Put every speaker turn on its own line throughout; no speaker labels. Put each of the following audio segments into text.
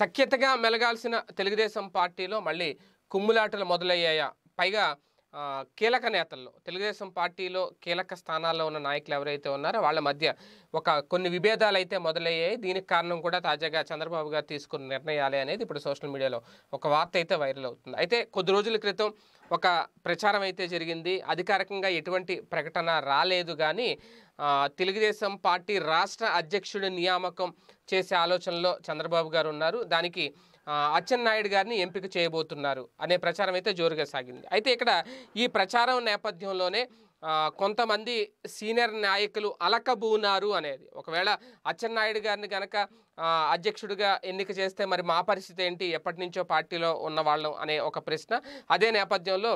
సఖ్యతగా మెలగాల్సిన తెలుగుదేశం పార్టీలో మళ్ళీ కుమ్ములాటలు మొదలయ్యాయా పైగా కీలక నేతల్లో తెలుగుదేశం పార్టీలో కీలక స్థానాల్లో ఉన్న నాయకులు ఎవరైతే ఉన్నారో వాళ్ళ మధ్య ఒక కొన్ని విభేదాలు అయితే మొదలయ్యాయి దీనికి కారణం కూడా తాజాగా చంద్రబాబు గారు తీసుకున్న నిర్ణయాలే అనేది ఇప్పుడు సోషల్ మీడియాలో ఒక వార్త అయితే వైరల్ అవుతుంది అయితే కొద్ది రోజుల క్రితం ఒక ప్రచారం అయితే జరిగింది అధికారికంగా ఎటువంటి ప్రకటన రాలేదు కానీ తెలుగుదేశం పార్టీ రాష్ట్ర అధ్యక్షుడి నియామకం చేసే ఆలోచనలో చంద్రబాబు గారు ఉన్నారు దానికి అచ్చెన్నాయుడు గారిని ఎంపిక చేయబోతున్నారు అనే ప్రచారం అయితే జోరుగా సాగింది అయితే ఇక్కడ ఈ ప్రచారం నేపథ్యంలోనే కొంతమంది సీనియర్ నాయకులు అలకబూనారు అనేది ఒకవేళ అచ్చెన్నాయుడు గారిని కనుక అధ్యక్షుడిగా ఎన్నిక చేస్తే మరి మా పరిస్థితి ఏంటి ఎప్పటి నుంచో పార్టీలో ఉన్నవాళ్ళం అనే ఒక ప్రశ్న అదే నేపథ్యంలో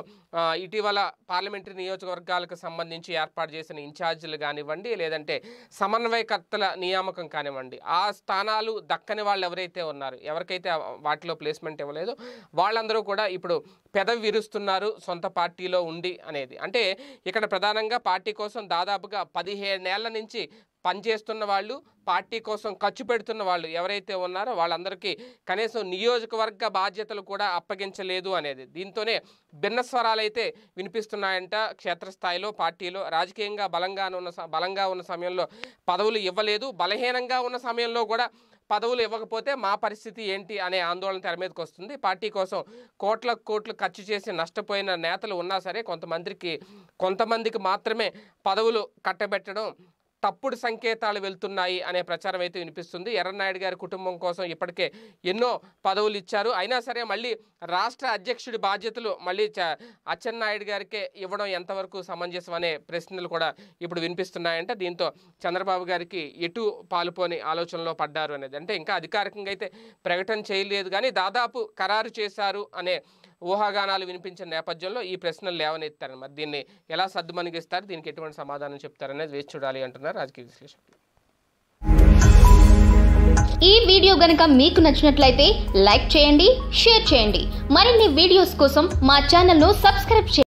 ఇటీవల పార్లమెంటరీ నియోజకవర్గాలకు సంబంధించి ఏర్పాటు చేసిన ఇన్ఛార్జీలు కానివ్వండి లేదంటే సమన్వయకర్తల నియామకం కానివ్వండి ఆ స్థానాలు దక్కని వాళ్ళు ఎవరైతే ఉన్నారు ఎవరికైతే వాటిలో ప్లేస్మెంట్ ఇవ్వలేదు వాళ్ళందరూ కూడా ఇప్పుడు పెదవి విరుస్తున్నారు సొంత పార్టీలో ఉండి అనేది అంటే ఇక్కడ ప్రధానంగా పార్టీ కోసం దాదాపుగా పదిహేనేళ్ల నుంచి పనిచేస్తున్న వాళ్ళు పార్టీ కోసం ఖర్చు పెడుతున్న వాళ్ళు ఎవరైతే ఉన్నారో వాళ్ళందరికీ కనీసం నియోజకవర్గ బాధ్యతలు కూడా అప్పగించలేదు అనేది దీంతోనే భిన్నస్వరాలైతే వినిపిస్తున్నాయంట క్షేత్రస్థాయిలో పార్టీలో రాజకీయంగా బలంగా ఉన్న బలంగా ఉన్న సమయంలో పదవులు ఇవ్వలేదు బలహీనంగా ఉన్న సమయంలో కూడా పదవులు ఇవ్వకపోతే మా పరిస్థితి ఏంటి అనే ఆందోళన తెర మీదకి వస్తుంది పార్టీ కోసం కోట్ల కోట్లు ఖర్చు చేసి నష్టపోయిన నేతలు ఉన్నా సరే కొంతమందికి కొంతమందికి మాత్రమే పదవులు కట్టబెట్టడం తప్పుడు సంకేతాలు వెళ్తున్నాయి అనే ప్రచారం అయితే వినిపిస్తుంది ఎర్రనాయుడు గారి కుటుంబం కోసం ఇప్పటికే ఎన్నో పదవులు ఇచ్చారు అయినా సరే మళ్ళీ రాష్ట్ర అధ్యక్షుడి బాధ్యతలు మళ్ళీ అచ్చెన్నాయుడు గారికే ఇవ్వడం ఎంతవరకు సమంజసం అనే ప్రశ్నలు కూడా ఇప్పుడు వినిపిస్తున్నాయంటే దీంతో చంద్రబాబు గారికి ఎటు పాలుపోని ఆలోచనలో పడ్డారు అనేది అంటే ఇంకా అధికారికంగా అయితే ప్రకటన చేయలేదు కానీ దాదాపు ఖరారు చేశారు అనే ఊహాగానాలు వినిపించిన నేపథ్యంలో ఈ ప్రశ్నలు లేవనెత్తారనమాట దీన్ని ఎలా సర్దుమణిగిస్తారు దీనికి ఎటువంటి సమాధానం చెప్తారనేది వేచి చూడాలి అంటున్నారు రాజకీయ విశ్లేషకులు ఈ వీడియో గనుక మీకు నచ్చినట్లయితే లైక్ చేయండి షేర్ చేయండి మరిన్ని వీడియోస్ కోసం మా ను సబ్స్క్రైబ్ చేయండి